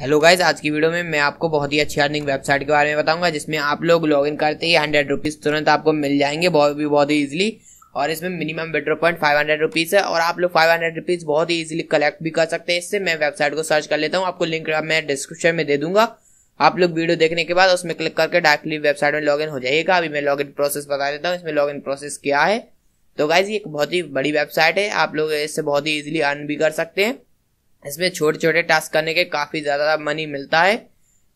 hello guys आज की video में मैं आपको बहुत ही अच्छी अर्निंग वेबसाइट के बारे में बताऊंगा जिसमें आप लोग लॉगिन करते ही हंड्रेड रुपीज़ तुरंत आपको मिल जाएंगे बहुत भी बहुत ही इजिली और इसमें minimum better point five hundred rupees है और आप लोग फाइव हंड्रेड रुपीज़ बहुत ही इजिली कलेक्ट भी कर सकते हैं इससे मैं वेबसाइट को सर्च कर लेता हूँ आपको लिंक मैं डिस्क्रिप्शन में दे दूंगा आप लोग वीडियो देखने के बाद उसमें क्लिक करके डायरेक्टली वेबसाइट में लॉगिन हो जाइएगा अभी मैं लॉगिन प्रोसेस बता देता हूँ इसमें लॉगिन प्रोसेस क्या है तो गाइज ये एक बहुत ही बड़ी वेबसाइट है आप लोग इससे बहुत ही इजिली अर्न भी कर सकते हैं इसमें छोटे छोटे टास्क करने के काफ़ी ज़्यादा मनी मिलता है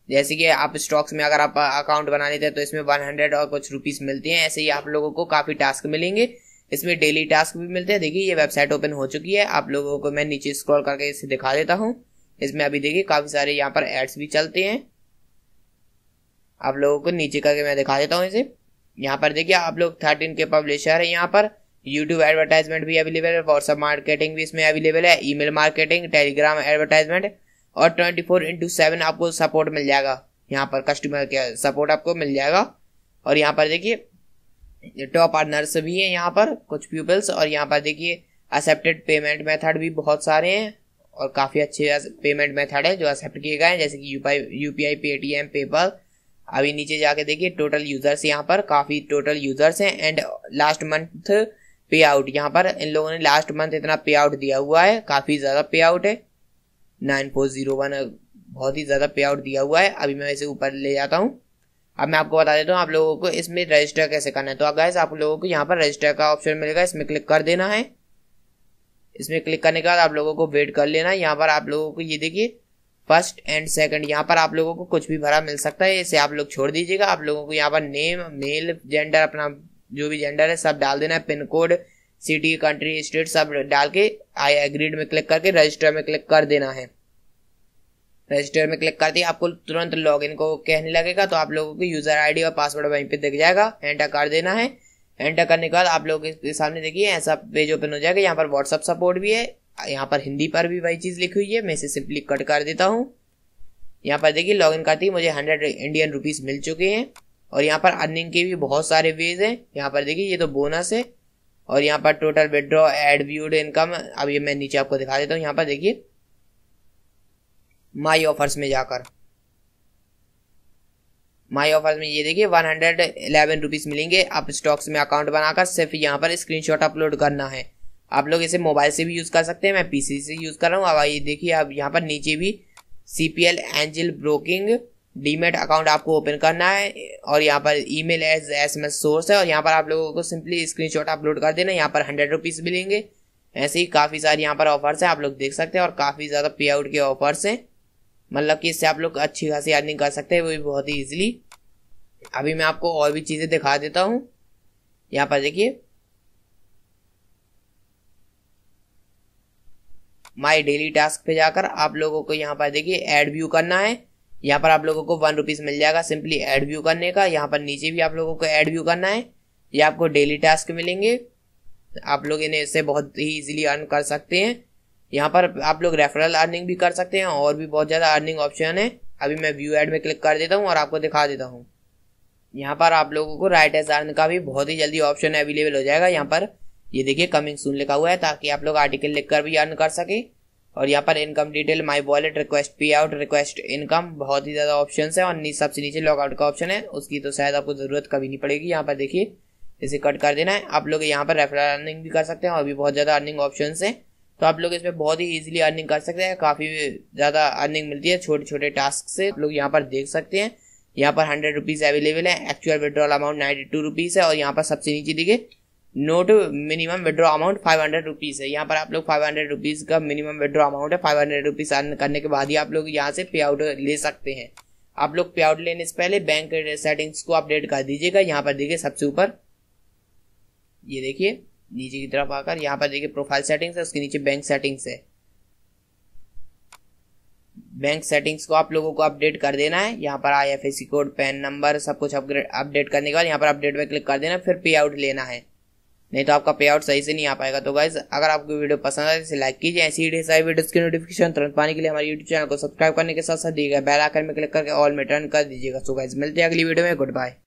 जैसे कि आप स्टॉक्स में अगर आप अकाउंट बना लेते हैं तो इसमें वन हंड्रेड और कुछ रुपीज़ मिलती हैं ऐसे ही आप लोगों को काफ़ी टास्क मिलेंगे इसमें डेली टास्क भी मिलते हैं देखिए ये वेबसाइट ओपन हो चुकी है आप लोगों को मैं नीचे स्क्रॉल करके इसे दिखा देता हूँ इसमें अभी देखिए काफ़ी सारे यहाँ पर एड्स भी चलते हैं आप लोगों को नीचे करके मैं दिखा देता हूँ इसे यहाँ पर देखिए आप लोग थर्टीन के पब्लिशर है यहाँ पर यूट्यूब एडवर्टाइजमेंट भी अवेलेबल है व्हाट्सअप मार्केटिंग भी इसमें अवेलेबल है ई मार्केटिंग टेलीग्राम एडवर्टाइजमेंट और ट्वेंटी फोर इंटू सेवन आपको सपोर्ट मिल जाएगा यहाँ पर कस्टमर केयर सपोर्ट आपको मिल जाएगा और यहाँ पर देखिए टॉप अर्नर्स भी हैं यहाँ पर कुछ पीपल्स और यहाँ पर देखिए एक्सेप्टेड पेमेंट मेथड भी बहुत सारे हैं और काफ़ी अच्छे पेमेंट मेथड है जो एक्सेप्ट किए गए हैं जैसे कि U P I Paytm PayPal अभी नीचे जाके देखिए टोटल यूजर्स यहाँ पर काफ़ी टोटल यूजर्स हैं and last month payout यहाँ पर इन लोगों ने लास्ट मंथ इतना पे आउट दिया हुआ है काफ़ी ज़्यादा पे आउट है नाइन फोर जीरो वन बहुत ही ज़्यादा पे आउट दिया हुआ है अभी मैं इसे ऊपर ले जाता हूँ अब मैं आपको बता देता हूँ आप लोगों को इसमें रजिस्टर कैसे करना है तो अगर आप लोगों को यहाँ पर रजिस्टर का ऑप्शन मिलेगा इसमें क्लिक कर देना है इसमें क्लिक करने के बाद आप लोगों को वेट कर लेना है यहाँ पर आप लोगों को ये देखिए फर्स्ट एंड सेकंड यहाँ पर आप लोगों को कुछ भी भरा मिल सकता है इसे आप लोग छोड़ दीजिएगा आप लोगों को यहाँ पर नेम मेल जेंडर अपना जो भी जेंडर है सब डाल देना है pin code city country state सब डाल के आई एग्रीड में क्लिक करके रजिस्टर में क्लिक कर देना है रजिस्टर में क्लिक करते ही आपको तुरंत लॉग इन को कहने लगेगा तो आप लोगों को यूजर आईडी और पासवर्ड वहीं पे दिख जाएगा एंटर कर देना है एंटर करने के बाद आप लोगों के सामने देखिए ऐसा पेज ओपन हो जाएगा यहाँ पर व्हाट्सअप सपोर्ट भी है यहाँ पर हिंदी पर भी वही चीज़ लिखी हुई है मैं इसे सिंपली कट कर देता हूँ यहाँ पर देखिए लॉगिन करते ही मुझे हंड्रेड इंडियन रुपीज़ मिल चुके हैं और यहाँ पर अर्निंग के भी बहुत सारे वेज हैं यहाँ पर देखिए ये तो बोनस है और यहाँ पर total withdraw ad viewed income अब ये मैं नीचे आपको दिखा देता हूँ यहाँ पर देखिए माई ऑफर्स में जाकर माई ऑफर्स में ये देखिए वन हंड्रेड इलेवन रुपीज़ मिलेंगे आप स्टॉक्स में अकाउंट बनाकर सिर्फ यहाँ पर स्क्रीनशॉट अपलोड करना है आप लोग इसे मोबाइल से भी यूज़ कर सकते हैं मैं पीसी से यूज़ कर रहा हूँ अब ये देखिए आप यहाँ पर नीचे भी C P L Angel Broking demat account आपको ओपन करना है और यहाँ पर email as S M S source है और यहाँ पर आप लोगों को सिंपली स्क्रीनशॉट अपलोड कर देना यहाँ पर हंड्रेड रुपीज़ मिलेंगे ऐसे ही काफ़ी सारे यहाँ पर ऑफर्स हैं आप लोग देख सकते हैं और काफ़ी ज़्यादा पे आउट के ऑफर्स हैं मतलब कि इससे आप लोग अच्छी खासी अर्निंग कर सकते हैं वो भी बहुत ही ईजिली अभी मैं आपको और भी चीज़ें दिखा देता हूँ यहाँ पर देखिए माई डेली टास्क पे जाकर आप लोगों को यहाँ पर देखिए एड व्यू करना है यहाँ पर आप लोगों को वन रुपीज मिल जाएगा सिंपली एड व्यू करने का यहाँ पर नीचे भी आप लोगों को एड व्यू करना है ये आपको डेली टास्क मिलेंगे आप लोग इन्हें इससे बहुत ही इजीली अर्न कर सकते हैं यहाँ पर आप लोग रेफरल अर्निंग भी कर सकते हैं और भी बहुत ज़्यादा अर्निंग ऑप्शन है अभी मैं व्यू एड में क्लिक कर देता हूँ और आपको दिखा देता हूँ यहाँ पर आप लोगों को राइट एस अर्न का भी बहुत ही जल्दी ऑप्शन अवेलेबल हो जाएगा यहाँ पर ये देखिए कमिंग सून लिखा हुआ है ताकि आप लोग आर्टिकल लिख कर भी अर्न कर सके और यहाँ पर income detail my wallet request payout request income बहुत ही ज़्यादा ऑप्शन है और सबसे नीचे लॉगआउट का ऑप्शन है उसकी तो शायद आपको ज़रूरत कभी नहीं पड़ेगी यहाँ पर देखिए इसे कट कर देना है आप लोग यहाँ पर रेफरल अर्निंग भी कर सकते हैं और भी बहुत ज़्यादा अर्निंग ऑप्शन है तो आप लोग इसमें बहुत ही इजीली अर्निंग कर सकते हैं काफ़ी ज़्यादा अर्निंग मिलती है छोटे छोटे टास्क से आप लोग यहाँ पर देख सकते हैं यहाँ पर हंड्रेड रुपीज़ अवेलेबल है actual withdrawal amount ninety two rupees है और यहाँ पर सबसे नीचे देखिए note minimum withdraw amount five hundred rupees है यहाँ पर आप लोग फाइव हंड्रेड रुपीज़ का मिनिमम विड्रॉ अमाउंट है फाइव हंड्रेड रुपीज़ अर्न करने के बाद ही आप लोग यहाँ से पे आउट ले सकते हैं आप लोग पे आउट लेने से पहले बैंक सेटिंग्स को अपडेट कर दीजिएगा यहाँ पर देखिए सबसे ऊपर ये देखिए नीचे की तरफ आकर यहाँ पर देखिए प्रोफाइल सेटिंग्स है उसके नीचे बैंक सेटिंग्स है बैंक सेटिंग्स को आप लोगों को अपडेट कर देना है यहाँ पर आई कोड पैन नंबर सब कुछ अपग्रेड अपडेट करने के बाद यहाँ पर अपडेट पर क्लिक कर देना फिर पे आउट लेना है नहीं तो आपका पे आउट सही से नहीं आ पाएगा तो गाइज अगर आपको वीडियो पसंद आए तो लाइक कीजिए ऐसी सारी वीडियोस की नोटिफिकेशन तुरंत पाने के लिए हमारे यूट्यूब चैनल को सब्सक्राइब करने के साथ साथ दिए गए बेल आइकन में क्लिक करके ऑल में टर्न कर दीजिएगा सो गाइज मिलते हैं अगली वीडियो में गुड बाय